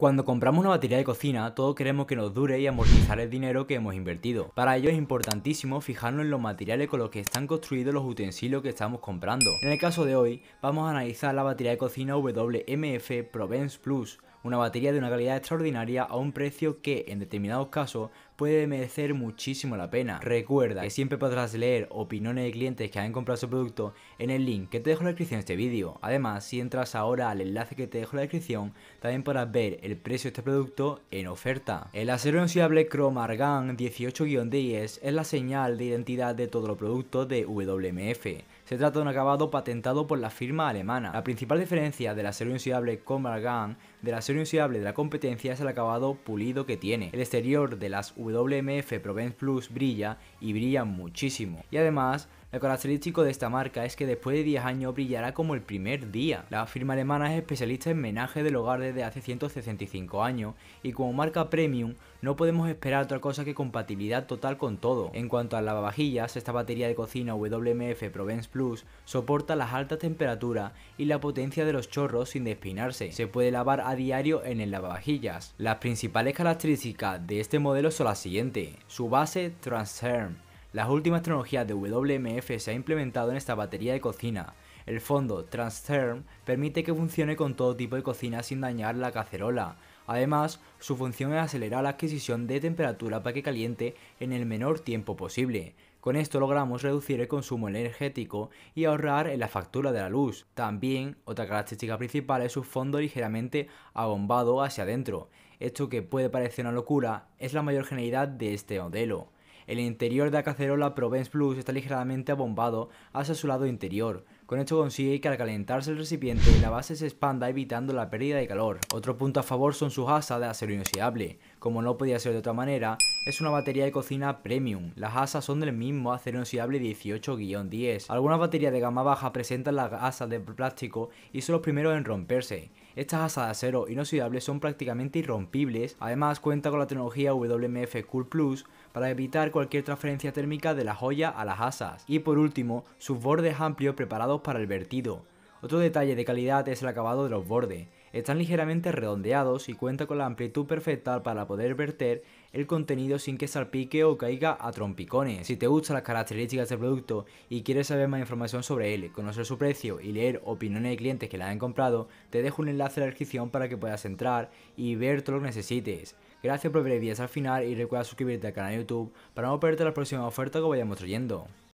Cuando compramos una batería de cocina, todos queremos que nos dure y amortizar el dinero que hemos invertido. Para ello es importantísimo fijarnos en los materiales con los que están construidos los utensilios que estamos comprando. En el caso de hoy, vamos a analizar la batería de cocina WMF Provence Plus, una batería de una calidad extraordinaria a un precio que en determinados casos puede merecer muchísimo la pena. Recuerda que siempre podrás leer opiniones de clientes que han comprado su producto en el link que te dejo en la descripción de este vídeo. Además, si entras ahora al enlace que te dejo en la descripción, también podrás ver el precio de este producto en oferta. El acero inoxidable Chrome 18-10 es la señal de identidad de todos los productos de WMF. Se trata de un acabado patentado por la firma alemana. La principal diferencia del acero inoxidable Chrome de la acero Inunciable de la competencia es el acabado pulido que tiene. El exterior de las WMF Provence Plus brilla y brilla muchísimo. Y además, el característico de esta marca es que después de 10 años brillará como el primer día. La firma alemana es especialista en menaje del hogar desde hace 165 años y como marca premium no podemos esperar otra cosa que compatibilidad total con todo. En cuanto a lavavajillas, esta batería de cocina WMF Provence Plus soporta las altas temperaturas y la potencia de los chorros sin despinarse. Se puede lavar a diario en el lavavajillas. Las principales características de este modelo son las siguientes. Su base Transherm las últimas tecnologías de WMF se han implementado en esta batería de cocina. El fondo TransTherm permite que funcione con todo tipo de cocina sin dañar la cacerola. Además, su función es acelerar la adquisición de temperatura para que caliente en el menor tiempo posible. Con esto logramos reducir el consumo energético y ahorrar en la factura de la luz. También, otra característica principal es su fondo ligeramente abombado hacia adentro. Esto que puede parecer una locura es la mayor genialidad de este modelo. El interior de la cacerola Provence Plus está ligeramente abombado hacia su lado interior, con esto consigue que al calentarse el recipiente la base se expanda evitando la pérdida de calor. Otro punto a favor son sus asas de acero inoxidable. Como no podía ser de otra manera, es una batería de cocina premium. Las asas son del mismo acero inoxidable 18-10. Algunas baterías de gama baja presentan las asas de plástico y son los primeros en romperse. Estas asas de acero inoxidable son prácticamente irrompibles, además cuenta con la tecnología WMF Cool Plus para evitar cualquier transferencia térmica de la joya a las asas, y por último, sus bordes amplios preparados para el vertido. Otro detalle de calidad es el acabado de los bordes, están ligeramente redondeados y cuenta con la amplitud perfecta para poder verter el contenido sin que salpique o caiga a trompicones. Si te gustan las características del producto y quieres saber más información sobre él, conocer su precio y leer opiniones de clientes que la han comprado, te dejo un enlace en la descripción para que puedas entrar y ver todo lo que necesites. Gracias por ver el video hasta el final y recuerda suscribirte al canal de YouTube para no perderte las próximas ofertas que vayamos trayendo.